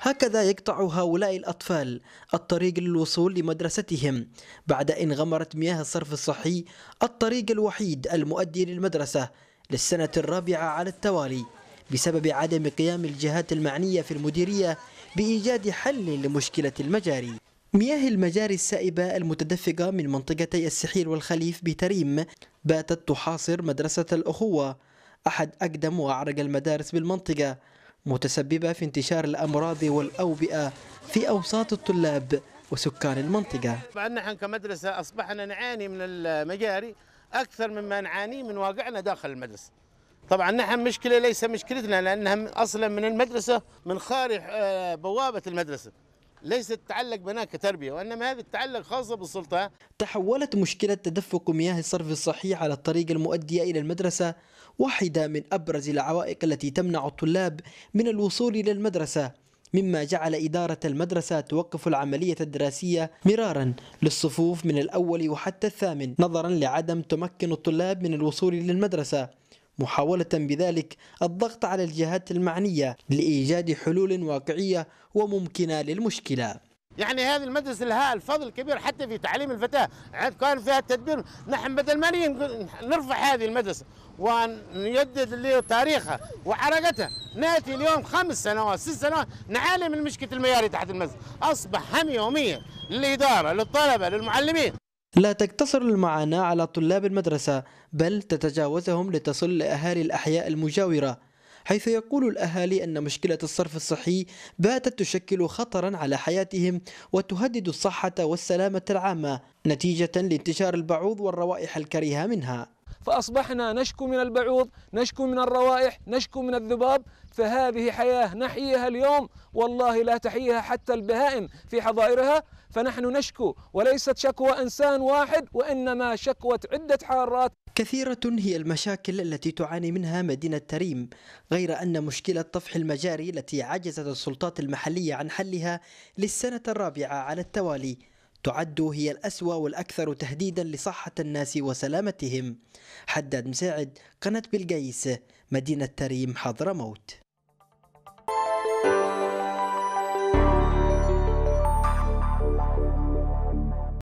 هكذا يقطع هؤلاء الأطفال الطريق للوصول لمدرستهم بعد أن غمرت مياه الصرف الصحي الطريق الوحيد المؤدي للمدرسة للسنة الرابعة على التوالي بسبب عدم قيام الجهات المعنية في المديرية بإيجاد حل لمشكلة المجاري مياه المجاري السائبة المتدفقة من منطقتي السحيل والخليف بتريم باتت تحاصر مدرسة الأخوة أحد أقدم وأعرق المدارس بالمنطقة متسببة في انتشار الأمراض والأوبئة في أوساط الطلاب وسكان المنطقة نحن كمدرسة أصبحنا نعاني من المجاري أكثر مما نعاني من واقعنا داخل المدرسة طبعا نحن مشكلة ليس مشكلتنا لأنها أصلا من المدرسة من خارج آه، بوابة المدرسة ليست تتعلق بنا كتربيه وإنما هذه تتعلق خاصة بالسلطة تحولت مشكلة تدفق مياه الصرف الصحي على الطريق المؤدية إلى المدرسة واحدة من أبرز العوائق التي تمنع الطلاب من الوصول إلى المدرسة مما جعل إدارة المدرسة توقف العملية الدراسية مرارا للصفوف من الأول وحتى الثامن نظرا لعدم تمكن الطلاب من الوصول إلى المدرسة محاولة بذلك الضغط على الجهات المعنية لإيجاد حلول واقعية وممكنة للمشكلة يعني هذه المدرسه لها الفضل كبير حتى في تعليم الفتاه كان فيها التدبير نحن بدل ما نرفع هذه المدرسه ونجدد تاريخها وحركتها ناتي اليوم خمس سنوات ست سنوات نعاني من مشكله المياري تحت المدرسة اصبح هم يوميه للاداره للطلبه للمعلمين لا تقتصر المعاناة على طلاب المدرسة بل تتجاوزهم لتصل لأهالي الأحياء المجاورة حيث يقول الأهالي أن مشكلة الصرف الصحي باتت تشكل خطرا على حياتهم وتهدد الصحة والسلامة العامة نتيجة لانتشار البعوض والروائح الكريهة منها فأصبحنا نشكو من البعوض نشكو من الروائح نشكو من الذباب فهذه حياة نحييها اليوم والله لا تحييها حتى البهائم في حظائرها فنحن نشكو وليست شكوى إنسان واحد وإنما شكوى عدة حارات كثيرة هي المشاكل التي تعاني منها مدينة تريم غير أن مشكلة طفح المجاري التي عجزت السلطات المحلية عن حلها للسنة الرابعة على التوالي تعد هي الأسوأ والأكثر تهديدا لصحة الناس وسلامتهم حداد مساعد قناة بلقيس مدينة تريم حضرموت